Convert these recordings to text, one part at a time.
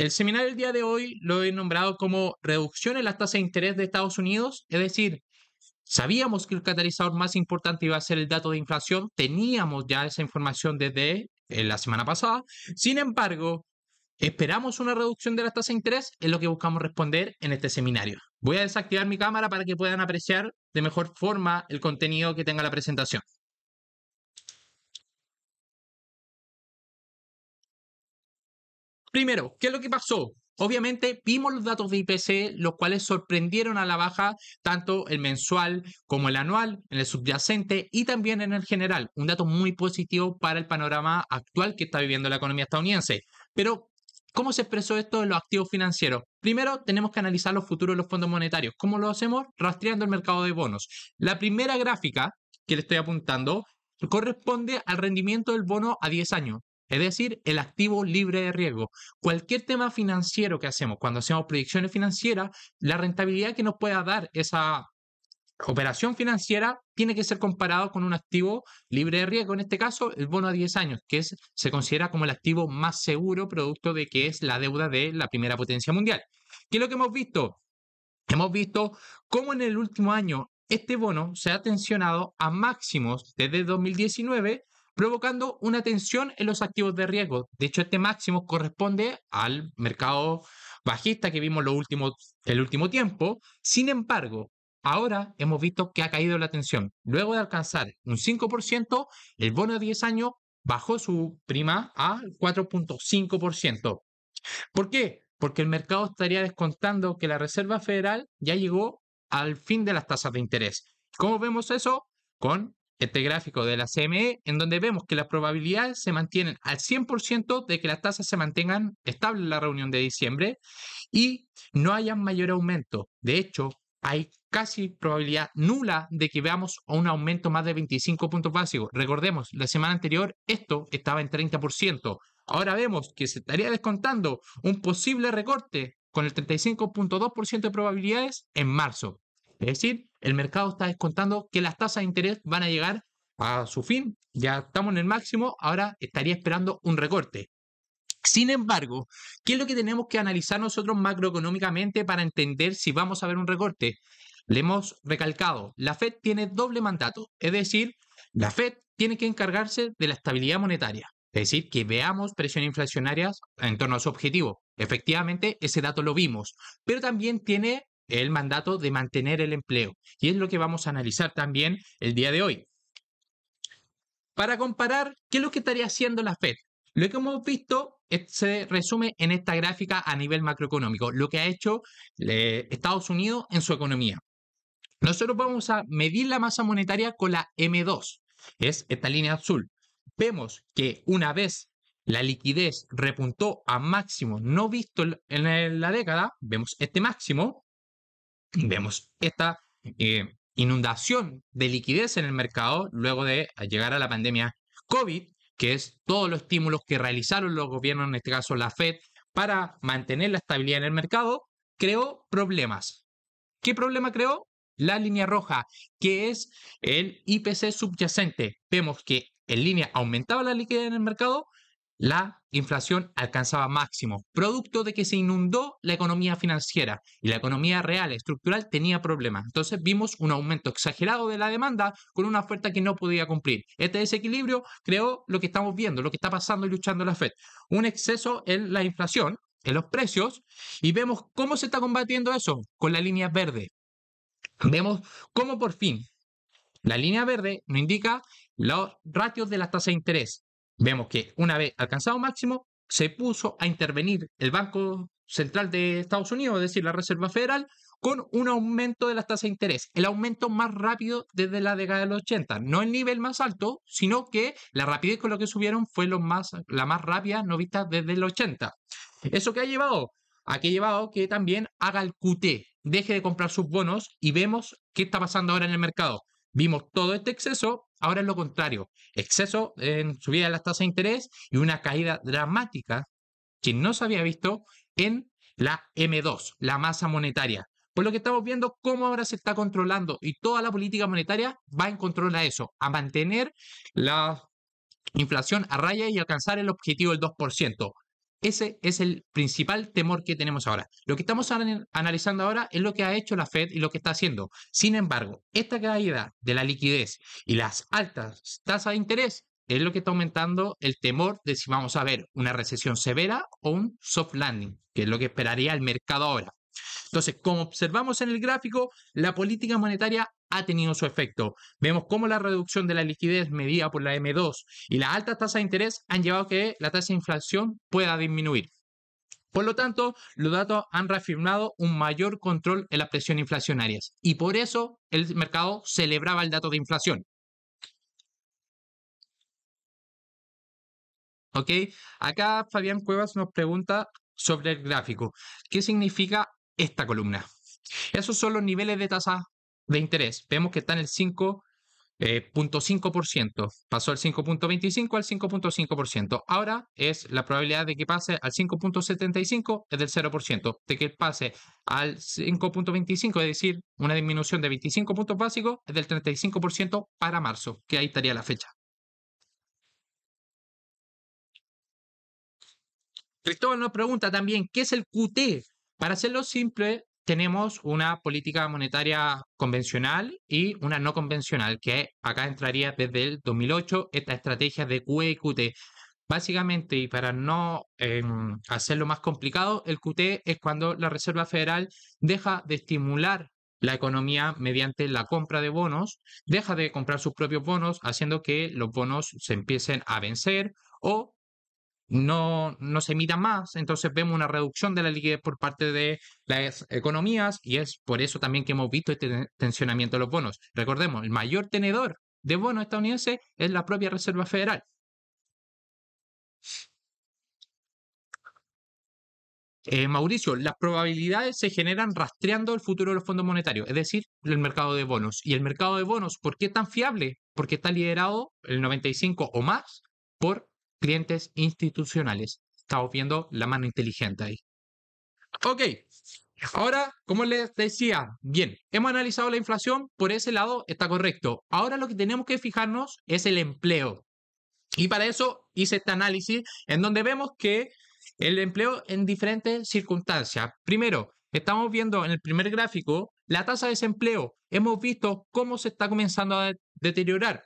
El seminario del día de hoy lo he nombrado como reducción en las tasas de interés de Estados Unidos, es decir, sabíamos que el catalizador más importante iba a ser el dato de inflación, teníamos ya esa información desde eh, la semana pasada, sin embargo, esperamos una reducción de las tasas de interés, es lo que buscamos responder en este seminario. Voy a desactivar mi cámara para que puedan apreciar de mejor forma el contenido que tenga la presentación. Primero, ¿qué es lo que pasó? Obviamente vimos los datos de IPC, los cuales sorprendieron a la baja tanto el mensual como el anual, en el subyacente y también en el general. Un dato muy positivo para el panorama actual que está viviendo la economía estadounidense. Pero, ¿cómo se expresó esto en los activos financieros? Primero, tenemos que analizar los futuros de los fondos monetarios. ¿Cómo lo hacemos? Rastreando el mercado de bonos. La primera gráfica que le estoy apuntando corresponde al rendimiento del bono a 10 años. Es decir, el activo libre de riesgo. Cualquier tema financiero que hacemos, cuando hacemos predicciones financieras, la rentabilidad que nos pueda dar esa operación financiera tiene que ser comparado con un activo libre de riesgo, en este caso el bono a 10 años, que se considera como el activo más seguro producto de que es la deuda de la primera potencia mundial. ¿Qué es lo que hemos visto? Hemos visto cómo en el último año este bono se ha tensionado a máximos desde 2019 provocando una tensión en los activos de riesgo. De hecho, este máximo corresponde al mercado bajista que vimos el último tiempo. Sin embargo, ahora hemos visto que ha caído la tensión. Luego de alcanzar un 5%, el bono de 10 años bajó su prima a 4.5%. ¿Por qué? Porque el mercado estaría descontando que la Reserva Federal ya llegó al fin de las tasas de interés. ¿Cómo vemos eso? Con este gráfico de la CME, en donde vemos que las probabilidades se mantienen al 100% de que las tasas se mantengan estables en la reunión de diciembre y no haya mayor aumento. De hecho, hay casi probabilidad nula de que veamos un aumento más de 25 puntos básicos. Recordemos, la semana anterior esto estaba en 30%. Ahora vemos que se estaría descontando un posible recorte con el 35.2% de probabilidades en marzo. Es decir, el mercado está descontando que las tasas de interés van a llegar a su fin. Ya estamos en el máximo, ahora estaría esperando un recorte. Sin embargo, ¿qué es lo que tenemos que analizar nosotros macroeconómicamente para entender si vamos a ver un recorte? Le hemos recalcado, la Fed tiene doble mandato, es decir, la Fed tiene que encargarse de la estabilidad monetaria, es decir, que veamos presiones inflacionarias en torno a su objetivo. Efectivamente, ese dato lo vimos, pero también tiene el mandato de mantener el empleo. Y es lo que vamos a analizar también el día de hoy. Para comparar, ¿qué es lo que estaría haciendo la Fed? Lo que hemos visto eh, se resume en esta gráfica a nivel macroeconómico, lo que ha hecho eh, Estados Unidos en su economía. Nosotros vamos a medir la masa monetaria con la M2, es esta línea azul. Vemos que una vez la liquidez repuntó a máximo no visto en la década, vemos este máximo, Vemos esta eh, inundación de liquidez en el mercado luego de llegar a la pandemia COVID, que es todos los estímulos que realizaron los gobiernos, en este caso la Fed, para mantener la estabilidad en el mercado, creó problemas. ¿Qué problema creó? La línea roja, que es el IPC subyacente. Vemos que en línea aumentaba la liquidez en el mercado, la inflación alcanzaba máximo, producto de que se inundó la economía financiera y la economía real, estructural, tenía problemas. Entonces vimos un aumento exagerado de la demanda con una oferta que no podía cumplir. Este desequilibrio creó lo que estamos viendo, lo que está pasando y luchando la Fed. Un exceso en la inflación, en los precios, y vemos cómo se está combatiendo eso con la línea verde. Vemos cómo por fin la línea verde nos indica los ratios de las tasas de interés. Vemos que una vez alcanzado máximo, se puso a intervenir el Banco Central de Estados Unidos, es decir, la Reserva Federal, con un aumento de las tasas de interés, el aumento más rápido desde la década de los 80, no el nivel más alto, sino que la rapidez con la que subieron fue lo más, la más rápida no vista desde el 80. ¿Eso que ha llevado? Aquí ha llevado que también haga el QT, deje de comprar sus bonos y vemos qué está pasando ahora en el mercado. Vimos todo este exceso, ahora es lo contrario, exceso en subida de las tasas de interés y una caída dramática que no se había visto en la M2, la masa monetaria. Por lo que estamos viendo cómo ahora se está controlando y toda la política monetaria va en control a eso, a mantener la inflación a raya y alcanzar el objetivo del 2%. Ese es el principal temor que tenemos ahora. Lo que estamos analizando ahora es lo que ha hecho la Fed y lo que está haciendo. Sin embargo, esta caída de la liquidez y las altas tasas de interés es lo que está aumentando el temor de si vamos a ver una recesión severa o un soft landing, que es lo que esperaría el mercado ahora. Entonces, como observamos en el gráfico, la política monetaria ha tenido su efecto. Vemos cómo la reducción de la liquidez medida por la M2 y la alta tasa de interés han llevado a que la tasa de inflación pueda disminuir. Por lo tanto, los datos han reafirmado un mayor control en la presión inflacionarias y por eso el mercado celebraba el dato de inflación. ¿Ok? Acá Fabián Cuevas nos pregunta sobre el gráfico. ¿Qué significa esta columna? Esos son los niveles de tasa de interés. Vemos que está en el 5.5%. Eh, Pasó al 5.25 al 5.5%. Ahora es la probabilidad de que pase al 5.75 es del 0%. De que pase al 5.25, es decir, una disminución de 25 puntos básicos, es del 35% para marzo, que ahí estaría la fecha. Cristóbal nos pregunta también, ¿qué es el QT? Para hacerlo simple, tenemos una política monetaria convencional y una no convencional, que acá entraría desde el 2008 esta estrategia de QE y QT. Básicamente, y para no eh, hacerlo más complicado, el QT es cuando la Reserva Federal deja de estimular la economía mediante la compra de bonos, deja de comprar sus propios bonos, haciendo que los bonos se empiecen a vencer o no, no se emita más, entonces vemos una reducción de la liquidez por parte de las economías y es por eso también que hemos visto este tensionamiento de los bonos. Recordemos, el mayor tenedor de bonos estadounidenses es la propia Reserva Federal. Eh, Mauricio, las probabilidades se generan rastreando el futuro de los fondos monetarios, es decir, el mercado de bonos. ¿Y el mercado de bonos por qué es tan fiable? Porque está liderado el 95 o más por clientes institucionales. Estamos viendo la mano inteligente ahí. Ok, ahora, como les decía, bien, hemos analizado la inflación, por ese lado está correcto. Ahora lo que tenemos que fijarnos es el empleo. Y para eso hice este análisis en donde vemos que el empleo en diferentes circunstancias. Primero, estamos viendo en el primer gráfico la tasa de desempleo. Hemos visto cómo se está comenzando a deteriorar.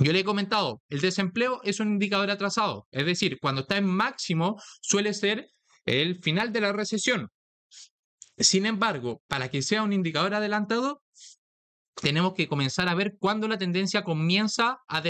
Yo le he comentado, el desempleo es un indicador atrasado, es decir, cuando está en máximo suele ser el final de la recesión. Sin embargo, para que sea un indicador adelantado, tenemos que comenzar a ver cuándo la tendencia comienza a,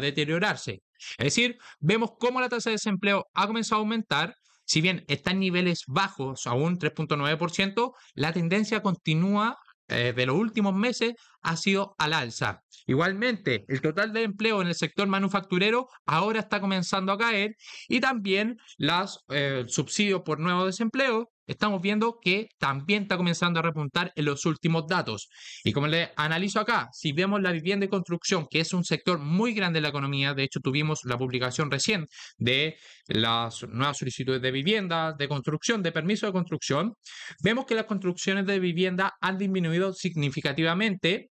deteriorarse. Es decir, vemos cómo la tasa de desempleo ha comenzado a aumentar. Si bien está en niveles bajos, aún 3.9%, la tendencia continúa eh, de los últimos meses ha sido al alza. Igualmente, el total de empleo en el sector manufacturero ahora está comenzando a caer y también los eh, subsidios por nuevo desempleo estamos viendo que también está comenzando a repuntar en los últimos datos. Y como le analizo acá, si vemos la vivienda y construcción, que es un sector muy grande de la economía, de hecho tuvimos la publicación recién de las nuevas solicitudes de vivienda, de construcción, de permiso de construcción, vemos que las construcciones de vivienda han disminuido significativamente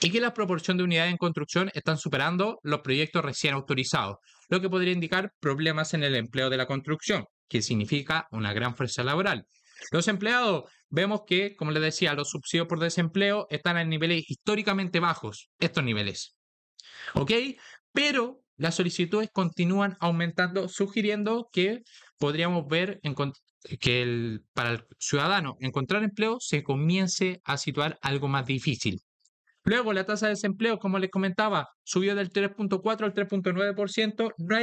y que la proporción de unidades en construcción están superando los proyectos recién autorizados, lo que podría indicar problemas en el empleo de la construcción que significa una gran fuerza laboral. Los empleados, vemos que, como les decía, los subsidios por desempleo están en niveles históricamente bajos, estos niveles. ¿Ok? Pero las solicitudes continúan aumentando, sugiriendo que podríamos ver que el, para el ciudadano encontrar empleo se comience a situar algo más difícil. Luego, la tasa de desempleo, como les comentaba, subió del 3.4 al 3.9%. No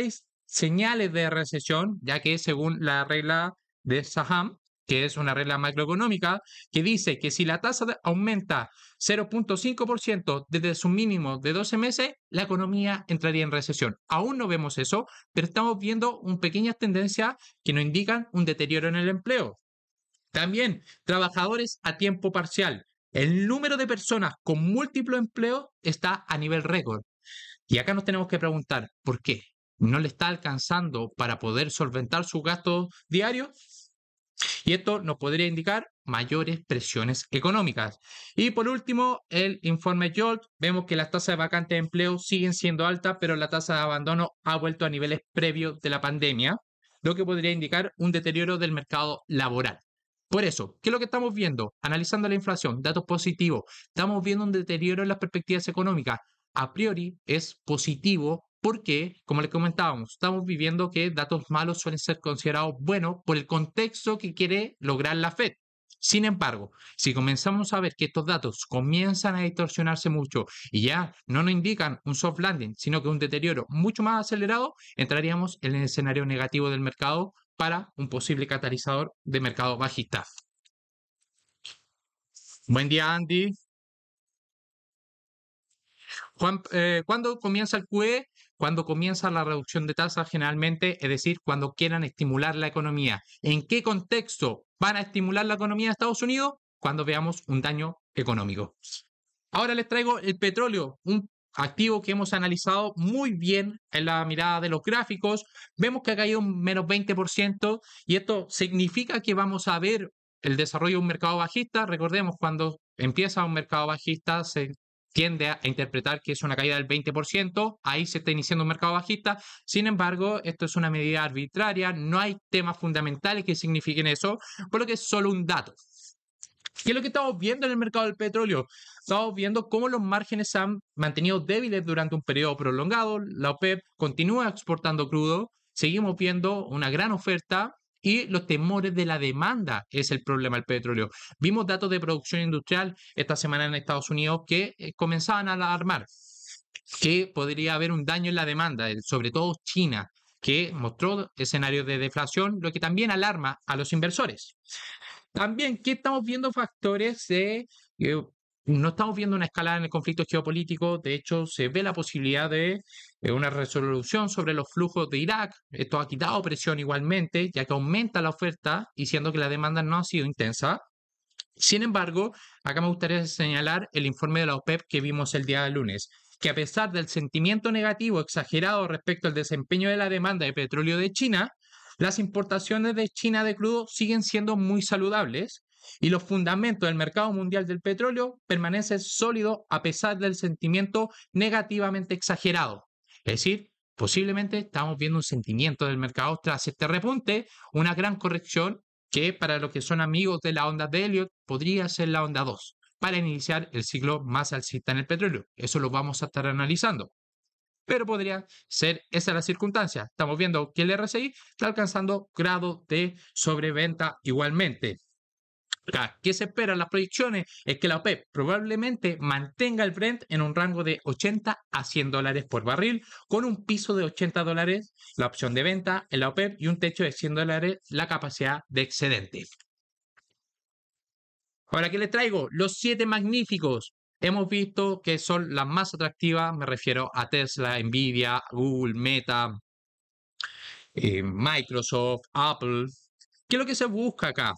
señales de recesión, ya que según la regla de Saham, que es una regla macroeconómica, que dice que si la tasa aumenta 0.5% desde su mínimo de 12 meses, la economía entraría en recesión. Aún no vemos eso, pero estamos viendo un pequeñas tendencias que nos indican un deterioro en el empleo. También, trabajadores a tiempo parcial. El número de personas con múltiplo empleo está a nivel récord. Y acá nos tenemos que preguntar, ¿por qué? no le está alcanzando para poder solventar sus gastos diarios. Y esto nos podría indicar mayores presiones económicas. Y por último, el informe Jolt. Vemos que las tasas de vacante de empleo siguen siendo altas, pero la tasa de abandono ha vuelto a niveles previos de la pandemia, lo que podría indicar un deterioro del mercado laboral. Por eso, ¿qué es lo que estamos viendo? Analizando la inflación, datos positivos, estamos viendo un deterioro en las perspectivas económicas. A priori es positivo porque, como le comentábamos, estamos viviendo que datos malos suelen ser considerados buenos por el contexto que quiere lograr la Fed. Sin embargo, si comenzamos a ver que estos datos comienzan a distorsionarse mucho y ya no nos indican un soft landing, sino que un deterioro mucho más acelerado, entraríamos en el escenario negativo del mercado para un posible catalizador de mercado bajista. Buen día, Andy. Juan, eh, ¿Cuándo comienza el QE? cuando comienza la reducción de tasas generalmente, es decir, cuando quieran estimular la economía. ¿En qué contexto van a estimular la economía de Estados Unidos? Cuando veamos un daño económico. Ahora les traigo el petróleo, un activo que hemos analizado muy bien en la mirada de los gráficos. Vemos que ha caído un menos 20% y esto significa que vamos a ver el desarrollo de un mercado bajista. Recordemos, cuando empieza un mercado bajista se tiende a interpretar que es una caída del 20%, ahí se está iniciando un mercado bajista, sin embargo, esto es una medida arbitraria, no hay temas fundamentales que signifiquen eso, por lo que es solo un dato. ¿Qué es lo que estamos viendo en el mercado del petróleo? Estamos viendo cómo los márgenes se han mantenido débiles durante un periodo prolongado, la OPEP continúa exportando crudo, seguimos viendo una gran oferta y los temores de la demanda es el problema del petróleo. Vimos datos de producción industrial esta semana en Estados Unidos que eh, comenzaban a alarmar que podría haber un daño en la demanda, eh, sobre todo China, que mostró escenarios de deflación, lo que también alarma a los inversores. También que estamos viendo factores de eh, no estamos viendo una escalada en el conflicto geopolítico, de hecho se ve la posibilidad de eh, una resolución sobre los flujos de Irak, esto ha quitado presión igualmente, ya que aumenta la oferta y siendo que la demanda no ha sido intensa. Sin embargo, acá me gustaría señalar el informe de la OPEP que vimos el día de lunes, que a pesar del sentimiento negativo exagerado respecto al desempeño de la demanda de petróleo de China, las importaciones de China de crudo siguen siendo muy saludables, y los fundamentos del mercado mundial del petróleo permanecen sólidos a pesar del sentimiento negativamente exagerado. Es decir, posiblemente estamos viendo un sentimiento del mercado tras este repunte, una gran corrección que para los que son amigos de la onda de Elliot podría ser la onda 2 para iniciar el ciclo más alcista en el petróleo. Eso lo vamos a estar analizando. Pero podría ser esa la circunstancia. Estamos viendo que el RSI está alcanzando grado de sobreventa igualmente. ¿Qué se en las proyecciones es que la OPEP e probablemente mantenga el Brent en un rango de 80 a 100 dólares por barril, con un piso de 80 dólares la opción de venta en la OPEP e y un techo de 100 dólares la capacidad de excedente. Ahora, ¿qué les traigo? Los siete magníficos. Hemos visto que son las más atractivas, me refiero a Tesla, Nvidia, Google, Meta, eh, Microsoft, Apple. ¿Qué es lo que se busca acá?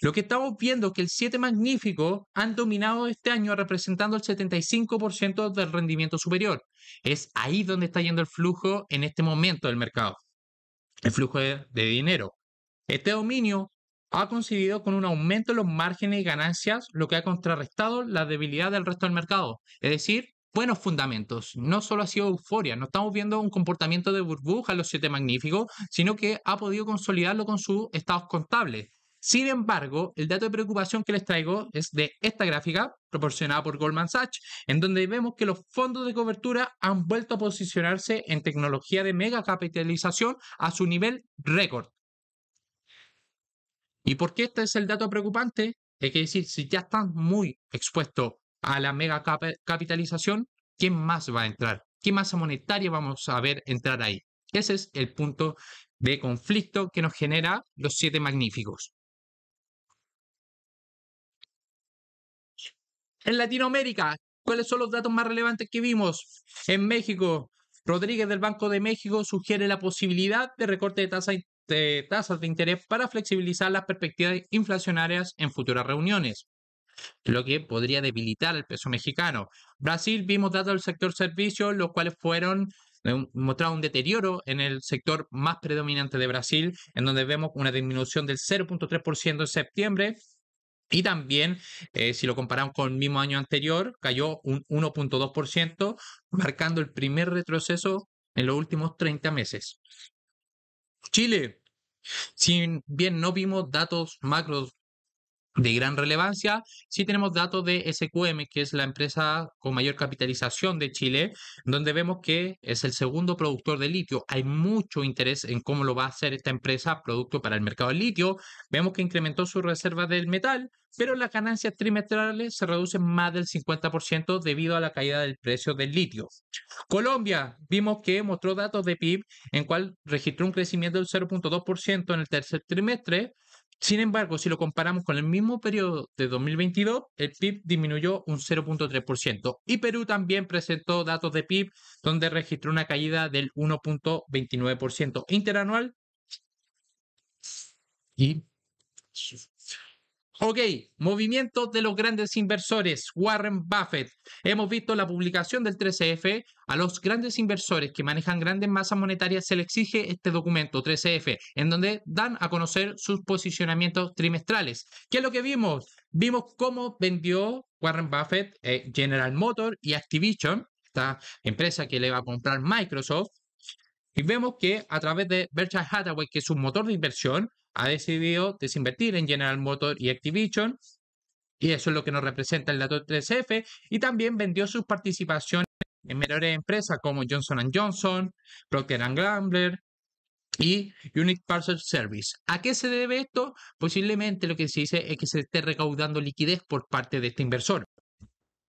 Lo que estamos viendo es que el siete magnífico han dominado este año representando el 75% del rendimiento superior. Es ahí donde está yendo el flujo en este momento del mercado, el flujo de, dinero. Este dominio ha coincidido con un aumento en los márgenes y ganancias, lo que ha contrarrestado la debilidad del resto del mercado. Es decir, buenos fundamentos. No solo ha sido euforia, no estamos viendo un comportamiento de burbuja en los siete magníficos, sino que ha podido consolidarlo con sus estados contables. Sin embargo, el dato de preocupación que les traigo es de esta gráfica proporcionada por Goldman Sachs, en donde vemos que los fondos de cobertura han vuelto a posicionarse en tecnología de mega capitalización a su nivel récord. ¿Y por qué este es el dato preocupante? Es que decir, si ya están muy expuestos a la mega capitalización, ¿quién más va a entrar? ¿Qué masa monetaria vamos a ver entrar ahí? Ese es el punto de conflicto que nos genera los siete magníficos. En Latinoamérica, ¿cuáles son los datos más relevantes que vimos? En México, Rodríguez del Banco de México sugiere la posibilidad de recorte de, tasas de interés para flexibilizar las perspectivas inflacionarias en futuras reuniones lo que podría debilitar el peso mexicano. Brasil vimos datos del sector servicios, los cuales fueron eh, mostrado un deterioro en el sector más predominante de Brasil, en donde vemos una disminución del 0.3% en septiembre y también, eh, si lo comparamos con el mismo año anterior, cayó un 1.2%, marcando el primer retroceso en los últimos 30 meses. Chile, si bien no vimos datos macros de gran relevancia. Sí tenemos datos de SQM, que es la empresa con mayor capitalización de Chile, donde vemos que es el segundo productor de litio. Hay mucho interés en cómo lo va a hacer esta empresa, producto para el mercado del litio. Vemos que incrementó su reserva del metal, pero las ganancias trimestrales se reducen más del 50% debido a la caída del precio del litio. Colombia, vimos que mostró datos de PIB en cual registró un crecimiento del 0.2% en el tercer trimestre, sin embargo, si lo comparamos con el mismo periodo de 2022, el PIB disminuyó un 0.3% y Perú también presentó datos de PIB donde registró una caída del 1.29% interanual y Ok, movimiento de los grandes inversores, Warren Buffett. Hemos visto la publicación del 13F. A los grandes inversores que manejan grandes masas monetarias se les exige este documento 13F, en donde dan a conocer sus posicionamientos trimestrales. ¿Qué es lo que vimos? Vimos cómo vendió Warren Buffett, eh, General Motors y Activision, esta empresa que le va a comprar Microsoft. Y vemos que a través de Berkshire Hathaway, que es un motor de inversión, ha decidido desinvertir en General Motors y Activision, y eso es lo que nos representa el dato 3F, y también vendió sus participaciones en menores empresas como Johnson Johnson, Procter Gamble, y Unit Parcel Service. ¿A qué se debe esto? Posiblemente lo que se dice es que se esté recaudando liquidez por parte de este inversor.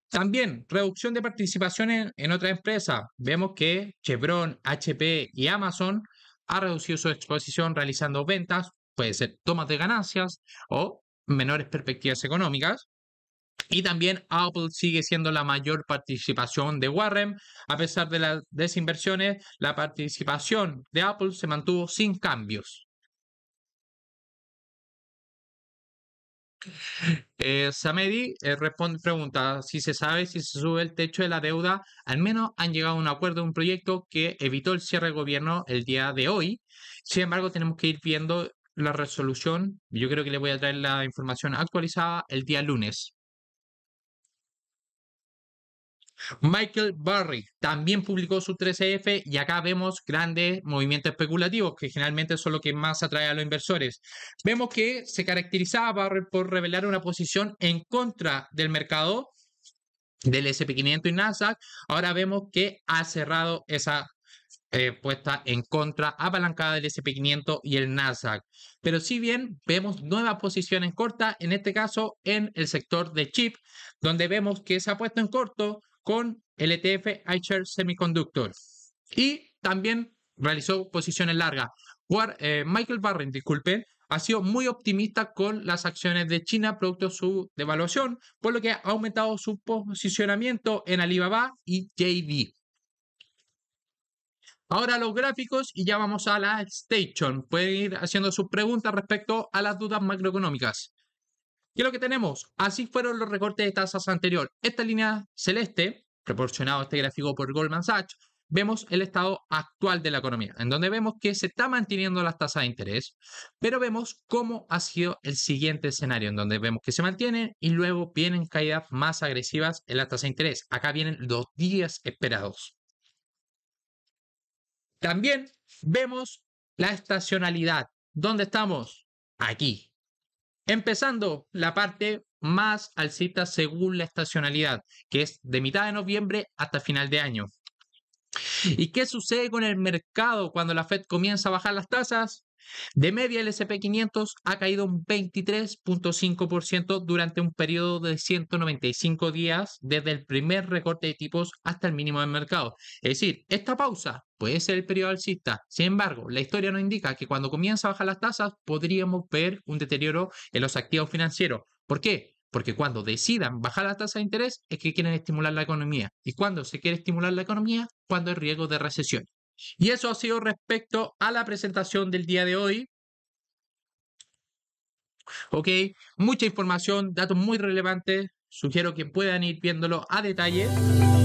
También reducción de participaciones en, otras empresas. Vemos que Chevron, HP y Amazon ha reducido su exposición realizando ventas puede ser tomas de ganancias o menores perspectivas económicas. Y también Apple sigue siendo la mayor participación de Warren. A pesar de las desinversiones, la participación de Apple se mantuvo sin cambios. Eh, Samedi eh, responde, pregunta si se sabe si se sube el techo de la deuda. Al menos han llegado a un acuerdo un proyecto que evitó el cierre del gobierno el día de hoy. Sin embargo, tenemos que ir viendo la resolución. Yo creo que le voy a traer la información actualizada el día lunes. Michael Barry también publicó su 13F e y acá vemos grandes movimientos especulativos que generalmente son lo que más atrae a los inversores. Vemos que se caracterizaba por revelar una posición en contra del mercado del SP500 y Nasdaq. Ahora vemos que ha cerrado esa eh, puesta en contra, apalancada del SP500 y el Nasdaq. Pero si bien vemos nuevas posiciones cortas, en este caso en el sector de chip, donde vemos que se ha puesto en corto con el ETF iShares Semiconductor. Y también realizó posiciones largas. Eh, Michael Barron, disculpe, ha sido muy optimista con las acciones de China producto de su devaluación, por lo que ha aumentado su posicionamiento en Alibaba y JD. Ahora los gráficos y ya vamos a la Station. Pueden ir haciendo sus preguntas respecto a las dudas macroeconómicas. ¿Qué es lo que tenemos? Así fueron los recortes de tasas anterior. Esta línea celeste, proporcionado este gráfico por Goldman Sachs, vemos el estado actual de la economía, en donde vemos que se está manteniendo las tasas de interés, pero vemos cómo ha sido el siguiente escenario, en donde vemos que se mantienen y luego vienen caídas más agresivas en las tasas de interés. Acá vienen los días esperados. También vemos la estacionalidad. ¿Dónde estamos? Aquí. Empezando la parte más alcista según la estacionalidad, que es de mitad de noviembre hasta final de año. ¿Y qué sucede con el mercado cuando la Fed comienza a bajar las tasas? De media, el SP500 ha caído un 23.5% durante un periodo de 195 días desde el primer recorte de tipos hasta el mínimo del mercado. Es decir, esta pausa puede ser el periodo alcista. Sin embargo, la historia nos indica que cuando comienza a bajar las tasas podríamos ver un deterioro en los activos financieros. ¿Por qué? Porque cuando decidan bajar la tasa de interés es que quieren estimular la economía. Y cuando se quiere estimular la economía, cuando hay riesgo de recesión. Y eso ha sido respecto a la presentación del día de hoy. Ok, mucha información, datos muy relevantes. Sugiero que puedan ir viéndolo a detalle.